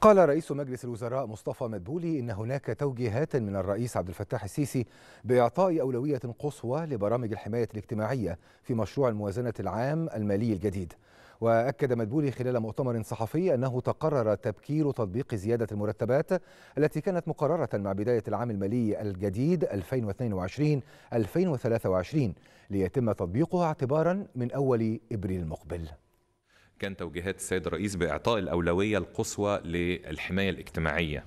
قال رئيس مجلس الوزراء مصطفى مدبولي إن هناك توجيهات من الرئيس عبد الفتاح السيسي بإعطاء أولوية قصوى لبرامج الحماية الاجتماعية في مشروع الموازنة العام المالي الجديد وأكد مدبولي خلال مؤتمر صحفي أنه تقرر تبكير تطبيق زيادة المرتبات التي كانت مقررة مع بداية العام المالي الجديد 2022-2023 ليتم تطبيقها اعتبارا من أول إبريل المقبل كان توجيهات السيد الرئيس باعطاء الاولويه القصوى للحمايه الاجتماعيه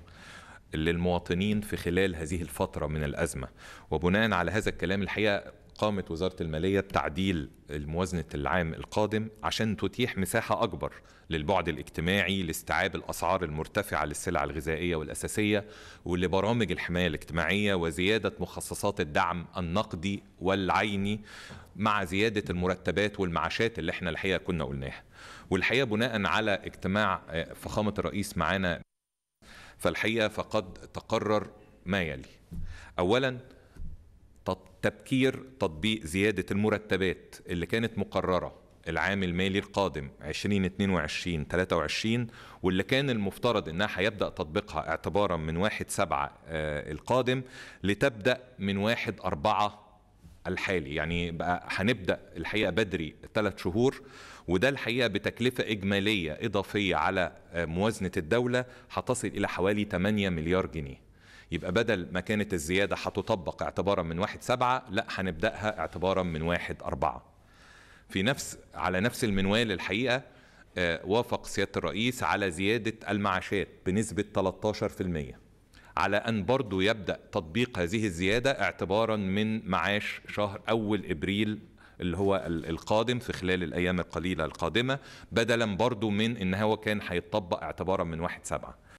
للمواطنين في خلال هذه الفتره من الازمه وبناء على هذا الكلام الحقيقه قامت وزاره الماليه بتعديل الموازنه العام القادم عشان تتيح مساحه اكبر للبعد الاجتماعي لاستيعاب الاسعار المرتفعه للسلع الغذائيه والاساسيه ولبرامج الحمايه الاجتماعيه وزياده مخصصات الدعم النقدي والعيني مع زياده المرتبات والمعاشات اللي احنا الحقيقه كنا قلناها والحقيقه بناء على اجتماع آه، فخامه الرئيس معانا فالحقيقه فقد تقرر ما يلي اولا تبكير تطبيق زياده المرتبات اللي كانت مقرره العام المالي القادم 2022 23 واللي كان المفترض انها هيبدا تطبيقها اعتبارا من 1 7 آه، القادم لتبدا من 1 4 الحالي يعني بقى هنبدا الحقيقه بدري ثلاث شهور وده الحقيقه بتكلفه اجماليه اضافيه على آه، موازنه الدوله هتصل الى حوالي 8 مليار جنيه يبقى بدل ما كانت الزياده هتطبق اعتبارا من 1 7 لا هنبداها اعتبارا من 1 4 في نفس على نفس المنوال الحقيقه آه، وافق سياده الرئيس على زياده المعاشات بنسبه 13% على أن برضو يبدأ تطبيق هذه الزيادة اعتبارا من معاش شهر أول إبريل اللي هو القادم في خلال الأيام القليلة القادمة بدلا برضو من إن هو كان هيتطبق اعتبارا من واحد سبعة